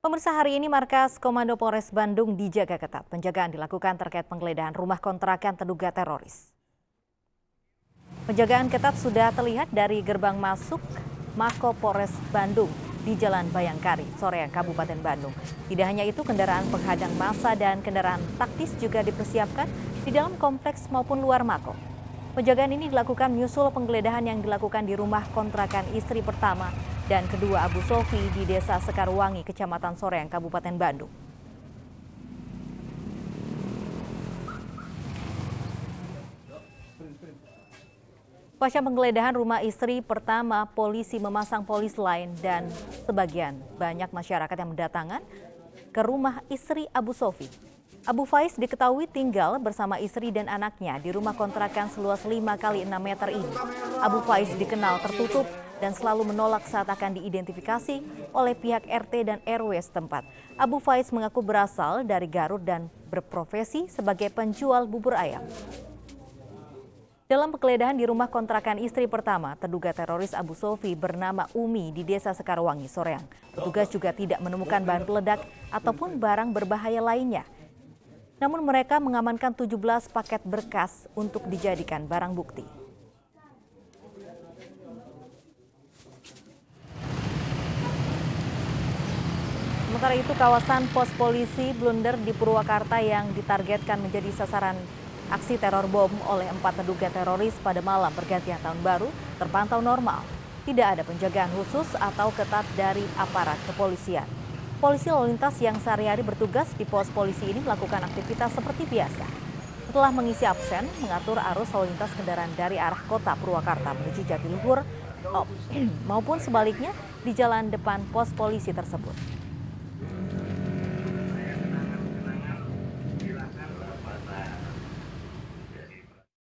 Pemirsa hari ini markas Komando Polres Bandung dijaga ketat. Penjagaan dilakukan terkait penggeledahan rumah kontrakan terduga teroris. Penjagaan ketat sudah terlihat dari gerbang masuk Mako Polres Bandung di Jalan Bayangkari, Soreang, Kabupaten Bandung. Tidak hanya itu, kendaraan penghadang massa dan kendaraan taktis juga dipersiapkan di dalam kompleks maupun luar Mako. Penjagaan ini dilakukan menyusul penggeledahan yang dilakukan di rumah kontrakan istri pertama dan kedua Abu Sofi di Desa Sekarwangi, Kecamatan Soreang, Kabupaten Bandung. Pasca penggeledahan rumah istri pertama, polisi memasang polis lain dan sebagian banyak masyarakat yang mendatangan ke rumah istri Abu Sofi. Abu Faiz diketahui tinggal bersama istri dan anaknya di rumah kontrakan seluas 5 kali 6 meter ini. Abu Faiz dikenal tertutup dan selalu menolak saat akan diidentifikasi oleh pihak RT dan RW setempat. Abu Faiz mengaku berasal dari Garut dan berprofesi sebagai penjual bubur ayam. Dalam penggeledahan di rumah kontrakan istri pertama, terduga teroris Abu Sofi bernama Umi di desa Sekarwangi, Soreang. Petugas juga tidak menemukan bahan peledak ataupun barang berbahaya lainnya. Namun mereka mengamankan 17 paket berkas untuk dijadikan barang bukti. Sementara itu kawasan pos polisi blunder di Purwakarta yang ditargetkan menjadi sasaran aksi teror bom oleh empat terduga teroris pada malam pergantian tahun baru terpantau normal. Tidak ada penjagaan khusus atau ketat dari aparat kepolisian. Polisi lalu lintas yang sehari-hari bertugas di pos polisi ini melakukan aktivitas seperti biasa. Setelah mengisi absen, mengatur arus lalu lintas kendaraan dari arah kota Purwakarta menuju Jatiluhur oh, maupun sebaliknya di jalan depan pos polisi tersebut.